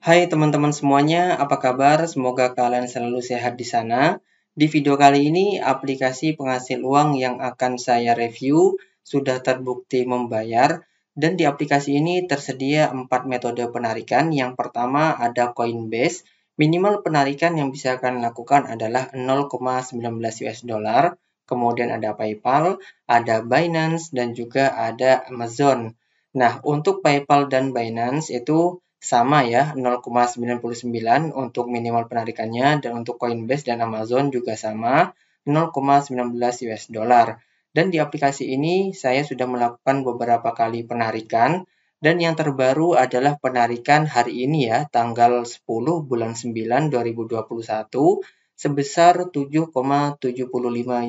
Hai teman-teman semuanya, apa kabar? Semoga kalian selalu sehat di sana. Di video kali ini, aplikasi penghasil uang yang akan saya review sudah terbukti membayar dan di aplikasi ini tersedia empat metode penarikan. Yang pertama ada Coinbase. Minimal penarikan yang bisa kalian lakukan adalah 0,19 US dollar. Kemudian ada PayPal, ada Binance dan juga ada Amazon. Nah, untuk PayPal dan Binance itu sama ya 0,99 untuk minimal penarikannya dan untuk Coinbase dan Amazon juga sama 0,19 US dollar. Dan di aplikasi ini saya sudah melakukan beberapa kali penarikan dan yang terbaru adalah penarikan hari ini ya tanggal 10 bulan 9 2021 sebesar 7,75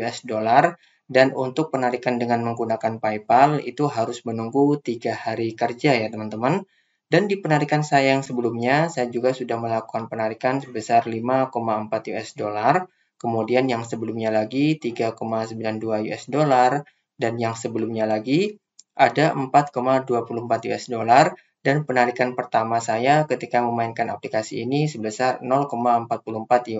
US dollar dan untuk penarikan dengan menggunakan PayPal itu harus menunggu tiga hari kerja ya teman-teman. Dan di penarikan saya yang sebelumnya, saya juga sudah melakukan penarikan sebesar 5,4 US dollar, kemudian yang sebelumnya lagi 3,92 US dollar, dan yang sebelumnya lagi ada 4,24 US dollar, dan penarikan pertama saya ketika memainkan aplikasi ini sebesar 0,44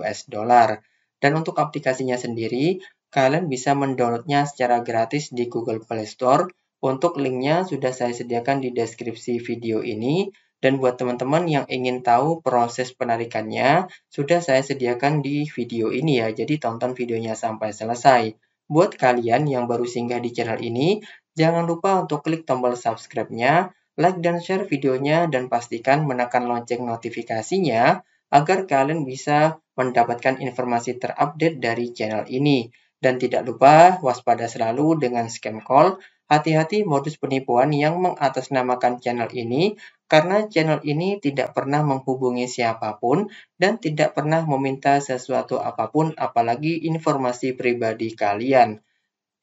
US dollar. Dan untuk aplikasinya sendiri, kalian bisa mendownloadnya secara gratis di Google Play Store untuk linknya sudah saya sediakan di deskripsi video ini. Dan buat teman-teman yang ingin tahu proses penarikannya, sudah saya sediakan di video ini ya. Jadi tonton videonya sampai selesai. Buat kalian yang baru singgah di channel ini, jangan lupa untuk klik tombol subscribe-nya, like dan share videonya, dan pastikan menekan lonceng notifikasinya agar kalian bisa mendapatkan informasi terupdate dari channel ini. Dan tidak lupa waspada selalu dengan scam call Hati-hati modus penipuan yang mengatasnamakan channel ini karena channel ini tidak pernah menghubungi siapapun dan tidak pernah meminta sesuatu apapun apalagi informasi pribadi kalian.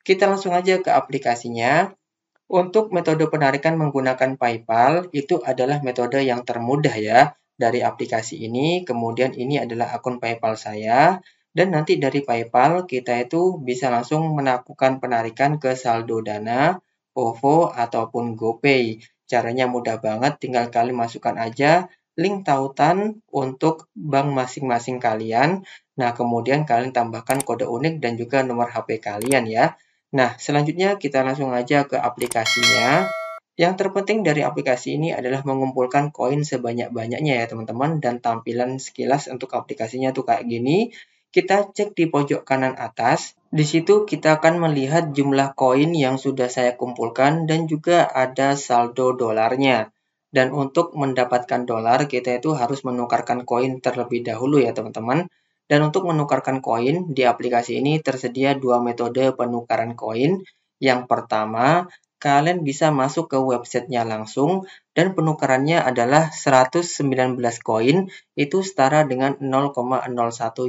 Kita langsung aja ke aplikasinya. Untuk metode penarikan menggunakan PayPal itu adalah metode yang termudah ya dari aplikasi ini. Kemudian ini adalah akun PayPal saya. Dan nanti dari PayPal kita itu bisa langsung melakukan penarikan ke saldo Dana, OVO, ataupun GoPay. Caranya mudah banget, tinggal kalian masukkan aja link tautan untuk bank masing-masing kalian. Nah, kemudian kalian tambahkan kode unik dan juga nomor HP kalian ya. Nah, selanjutnya kita langsung aja ke aplikasinya. Yang terpenting dari aplikasi ini adalah mengumpulkan koin sebanyak-banyaknya ya teman-teman dan tampilan sekilas untuk aplikasinya tuh kayak gini. Kita cek di pojok kanan atas. Di situ kita akan melihat jumlah koin yang sudah saya kumpulkan dan juga ada saldo dolarnya. Dan untuk mendapatkan dolar, kita itu harus menukarkan koin terlebih dahulu ya teman-teman. Dan untuk menukarkan koin, di aplikasi ini tersedia dua metode penukaran koin. Yang pertama, kalian bisa masuk ke websitenya langsung dan penukarannya adalah 119 koin itu setara dengan 0,01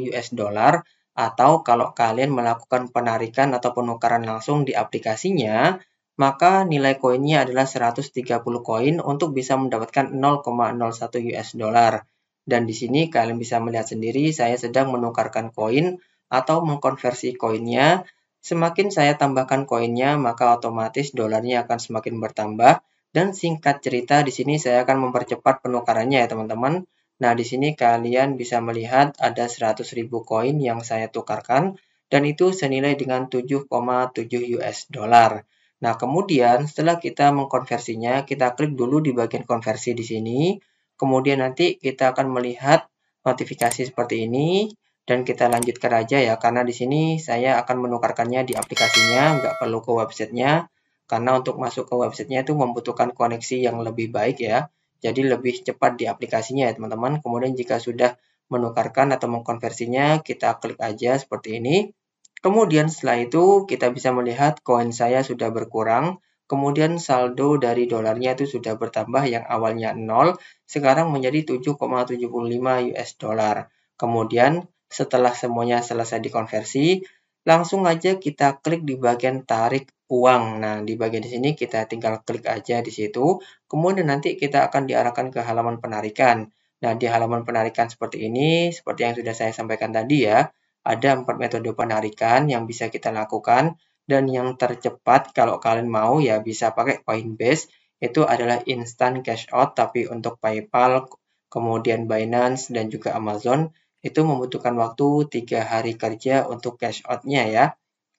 US dollar atau kalau kalian melakukan penarikan atau penukaran langsung di aplikasinya maka nilai koinnya adalah 130 koin untuk bisa mendapatkan 0,01 US dollar dan di sini kalian bisa melihat sendiri saya sedang menukarkan koin atau mengkonversi koinnya Semakin saya tambahkan koinnya, maka otomatis dolarnya akan semakin bertambah. Dan singkat cerita, di sini saya akan mempercepat penukarannya ya teman-teman. Nah, di sini kalian bisa melihat ada 100.000 koin yang saya tukarkan dan itu senilai dengan 7,7 US dollar. Nah, kemudian setelah kita mengkonversinya, kita klik dulu di bagian konversi di sini. Kemudian nanti kita akan melihat notifikasi seperti ini dan kita lanjutkan aja ya karena di sini saya akan menukarkannya di aplikasinya nggak perlu ke websitenya karena untuk masuk ke websitenya itu membutuhkan koneksi yang lebih baik ya jadi lebih cepat di aplikasinya ya teman-teman kemudian jika sudah menukarkan atau mengkonversinya kita klik aja seperti ini kemudian setelah itu kita bisa melihat koin saya sudah berkurang kemudian saldo dari dolarnya itu sudah bertambah yang awalnya 0 sekarang menjadi 7,75 US dollar kemudian setelah semuanya selesai dikonversi, langsung aja kita klik di bagian tarik uang. Nah, di bagian di sini kita tinggal klik aja di situ. Kemudian nanti kita akan diarahkan ke halaman penarikan. Nah, di halaman penarikan seperti ini, seperti yang sudah saya sampaikan tadi ya, ada empat metode penarikan yang bisa kita lakukan dan yang tercepat kalau kalian mau ya bisa pakai Coinbase itu adalah instant cash out tapi untuk PayPal, kemudian Binance dan juga Amazon itu membutuhkan waktu tiga hari kerja untuk cash out-nya ya.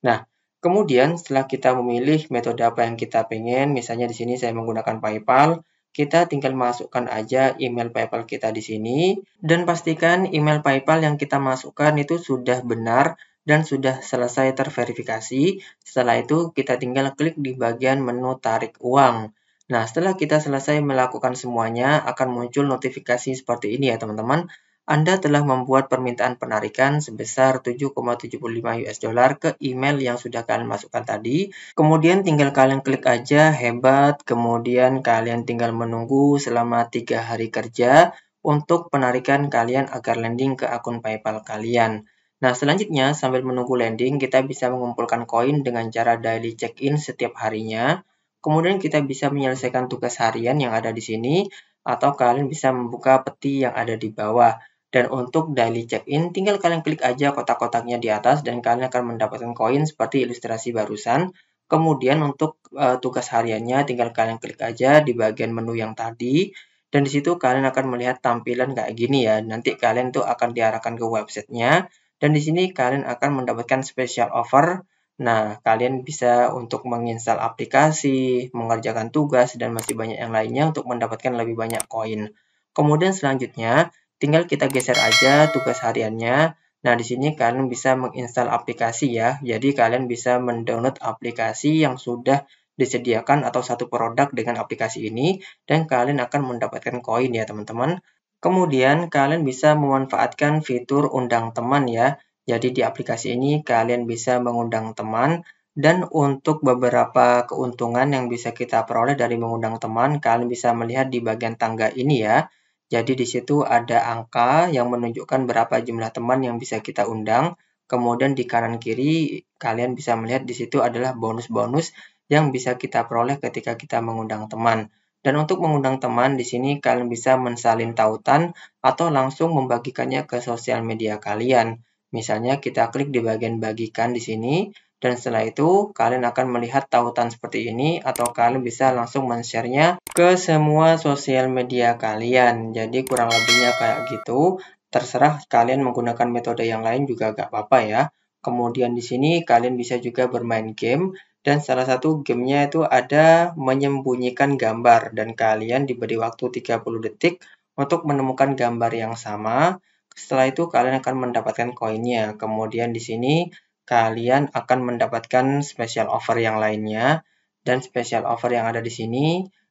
Nah, kemudian setelah kita memilih metode apa yang kita pengen, misalnya di sini saya menggunakan PayPal, kita tinggal masukkan aja email PayPal kita di sini dan pastikan email PayPal yang kita masukkan itu sudah benar dan sudah selesai terverifikasi. Setelah itu kita tinggal klik di bagian menu tarik uang. Nah, setelah kita selesai melakukan semuanya akan muncul notifikasi seperti ini ya, teman-teman. Anda telah membuat permintaan penarikan sebesar 7,75 US dollar ke email yang sudah kalian masukkan tadi. Kemudian tinggal kalian klik aja hebat, kemudian kalian tinggal menunggu selama 3 hari kerja untuk penarikan kalian agar landing ke akun PayPal kalian. Nah, selanjutnya sambil menunggu landing, kita bisa mengumpulkan koin dengan cara daily check-in setiap harinya. Kemudian kita bisa menyelesaikan tugas harian yang ada di sini atau kalian bisa membuka peti yang ada di bawah. Dan untuk daily check-in, tinggal kalian klik aja kotak-kotaknya di atas dan kalian akan mendapatkan koin seperti ilustrasi barusan. Kemudian untuk uh, tugas hariannya, tinggal kalian klik aja di bagian menu yang tadi. Dan di situ kalian akan melihat tampilan kayak gini ya. Nanti kalian tuh akan diarahkan ke websitenya. Dan di sini kalian akan mendapatkan special offer. Nah, kalian bisa untuk menginstal aplikasi, mengerjakan tugas, dan masih banyak yang lainnya untuk mendapatkan lebih banyak koin. Kemudian selanjutnya, Tinggal kita geser aja tugas hariannya. Nah, di sini kalian bisa menginstal aplikasi ya. Jadi, kalian bisa mendownload aplikasi yang sudah disediakan atau satu produk dengan aplikasi ini dan kalian akan mendapatkan koin ya, teman-teman. Kemudian, kalian bisa memanfaatkan fitur undang teman ya. Jadi, di aplikasi ini kalian bisa mengundang teman dan untuk beberapa keuntungan yang bisa kita peroleh dari mengundang teman, kalian bisa melihat di bagian tangga ini ya. Jadi di situ ada angka yang menunjukkan berapa jumlah teman yang bisa kita undang. Kemudian di kanan kiri kalian bisa melihat di situ adalah bonus-bonus yang bisa kita peroleh ketika kita mengundang teman. Dan untuk mengundang teman di sini kalian bisa mensalin tautan atau langsung membagikannya ke sosial media kalian. Misalnya kita klik di bagian bagikan di sini, dan setelah itu, kalian akan melihat tautan seperti ini atau kalian bisa langsung men-share-nya ke semua sosial media kalian. Jadi kurang lebihnya kayak gitu. Terserah kalian menggunakan metode yang lain juga gak apa-apa ya. Kemudian di sini kalian bisa juga bermain game dan salah satu gamenya itu ada menyembunyikan gambar dan kalian diberi waktu 30 detik untuk menemukan gambar yang sama. Setelah itu kalian akan mendapatkan koinnya. Kemudian di sini kalian akan mendapatkan special offer yang lainnya dan special offer yang ada di sini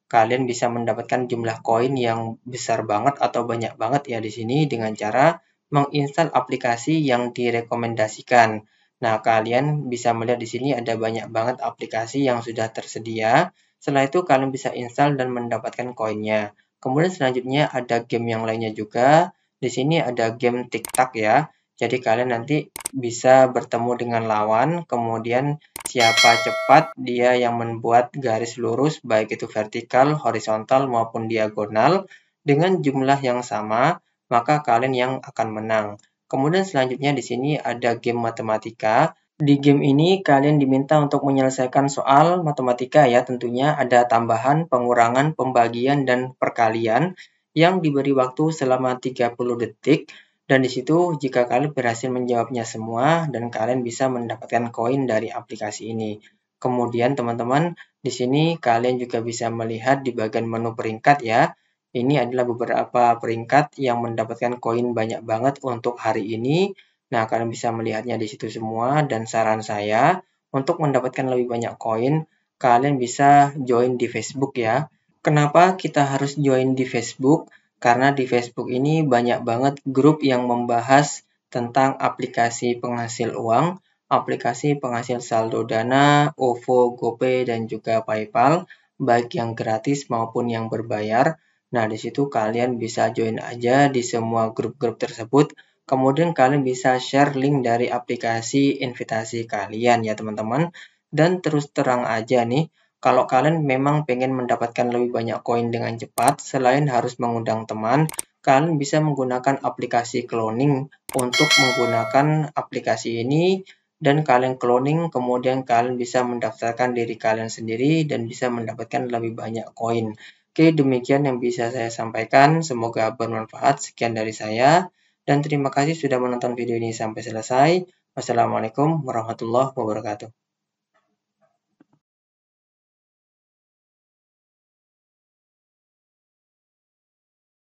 kalian bisa mendapatkan jumlah koin yang besar banget atau banyak banget ya di sini dengan cara menginstal aplikasi yang direkomendasikan. Nah, kalian bisa melihat di sini ada banyak banget aplikasi yang sudah tersedia. Setelah itu kalian bisa install dan mendapatkan koinnya. Kemudian selanjutnya ada game yang lainnya juga. Di sini ada game TikTok ya. Jadi kalian nanti bisa bertemu dengan lawan, kemudian siapa cepat dia yang membuat garis lurus baik itu vertikal, horizontal maupun diagonal dengan jumlah yang sama, maka kalian yang akan menang. Kemudian selanjutnya di sini ada game matematika. Di game ini kalian diminta untuk menyelesaikan soal matematika ya tentunya ada tambahan, pengurangan, pembagian, dan perkalian yang diberi waktu selama 30 detik dan di situ jika kalian berhasil menjawabnya semua dan kalian bisa mendapatkan koin dari aplikasi ini. Kemudian teman-teman, di sini kalian juga bisa melihat di bagian menu peringkat ya. Ini adalah beberapa peringkat yang mendapatkan koin banyak banget untuk hari ini. Nah, kalian bisa melihatnya di situ semua dan saran saya untuk mendapatkan lebih banyak koin, kalian bisa join di Facebook ya. Kenapa kita harus join di Facebook? Karena di Facebook ini banyak banget grup yang membahas tentang aplikasi penghasil uang, aplikasi penghasil saldo dana, OVO, GoPay, dan juga PayPal, baik yang gratis maupun yang berbayar. Nah, di situ kalian bisa join aja di semua grup-grup tersebut. Kemudian kalian bisa share link dari aplikasi invitasi kalian ya teman-teman. Dan terus terang aja nih, kalau kalian memang pengen mendapatkan lebih banyak koin dengan cepat, selain harus mengundang teman, kalian bisa menggunakan aplikasi cloning untuk menggunakan aplikasi ini dan kalian cloning kemudian kalian bisa mendaftarkan diri kalian sendiri dan bisa mendapatkan lebih banyak koin. Oke, demikian yang bisa saya sampaikan. Semoga bermanfaat. Sekian dari saya dan terima kasih sudah menonton video ini sampai selesai. Wassalamualaikum warahmatullahi wabarakatuh.